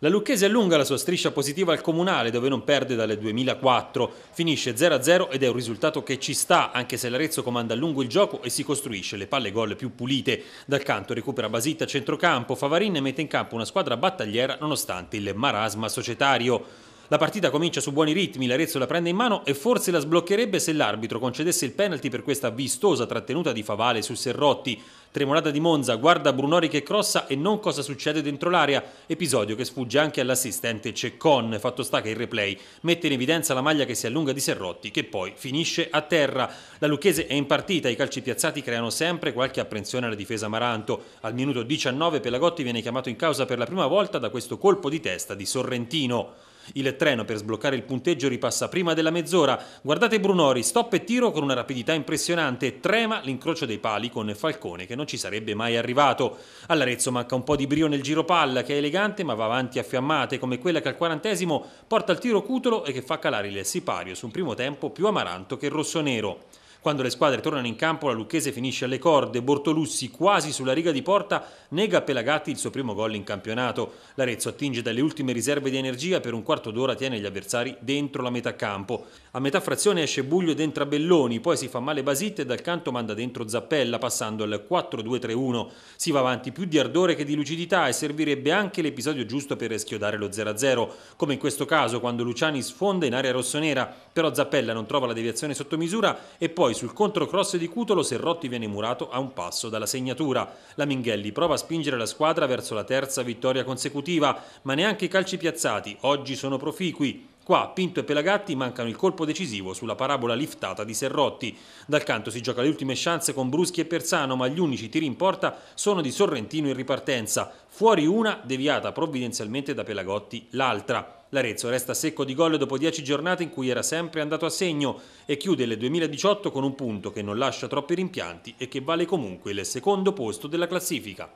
La Lucchese allunga la sua striscia positiva al comunale dove non perde dalle 2004, finisce 0-0 ed è un risultato che ci sta anche se l'Arezzo comanda a lungo il gioco e si costruisce le palle gol più pulite. Dal canto recupera Basitta a centrocampo, Favarin mette in campo una squadra battagliera nonostante il marasma societario. La partita comincia su buoni ritmi, l'Arezzo la prende in mano e forse la sbloccherebbe se l'arbitro concedesse il penalty per questa vistosa trattenuta di Favale su Serrotti. Tremolata di Monza, guarda Brunori che crossa e non cosa succede dentro l'area, episodio che sfugge anche all'assistente Ceccon, fatto sta che il replay mette in evidenza la maglia che si allunga di Serrotti che poi finisce a terra. La Lucchese è in partita, i calci piazzati creano sempre qualche apprensione alla difesa Maranto. Al minuto 19 Pelagotti viene chiamato in causa per la prima volta da questo colpo di testa di Sorrentino. Il treno per sbloccare il punteggio ripassa prima della mezz'ora. Guardate Brunori, stop e tiro con una rapidità impressionante. Trema l'incrocio dei pali con Falcone che non ci sarebbe mai arrivato. All'Arezzo manca un po' di brio nel giro palla che è elegante ma va avanti a fiammate come quella che al quarantesimo porta il tiro cutolo e che fa calare il sipario su un primo tempo più amaranto che rossonero. Quando le squadre tornano in campo la Lucchese finisce alle corde, Bortolussi quasi sulla riga di porta nega a Pelagatti il suo primo gol in campionato. L'Arezzo attinge dalle ultime riserve di energia per un quarto d'ora tiene gli avversari dentro la metà campo. A metà frazione esce Buglio dentro a Belloni, poi si fa male Basit e dal canto manda dentro Zappella passando al 4-2-3-1. Si va avanti più di ardore che di lucidità e servirebbe anche l'episodio giusto per schiodare lo 0-0, come in questo caso quando Luciani sfonda in area rossonera, però Zappella non trova la deviazione sotto misura e poi poi sul controcross di Cutolo Serrotti viene murato a un passo dalla segnatura. La Minghelli prova a spingere la squadra verso la terza vittoria consecutiva, ma neanche i calci piazzati oggi sono proficui. Qua Pinto e Pelagatti mancano il colpo decisivo sulla parabola liftata di Serrotti. Dal canto si gioca le ultime chance con Bruschi e Persano, ma gli unici tiri in porta sono di Sorrentino in ripartenza. Fuori una, deviata provvidenzialmente da Pelagotti l'altra. L'Arezzo resta secco di gol dopo 10 giornate in cui era sempre andato a segno e chiude il 2018 con un punto che non lascia troppi rimpianti e che vale comunque il secondo posto della classifica.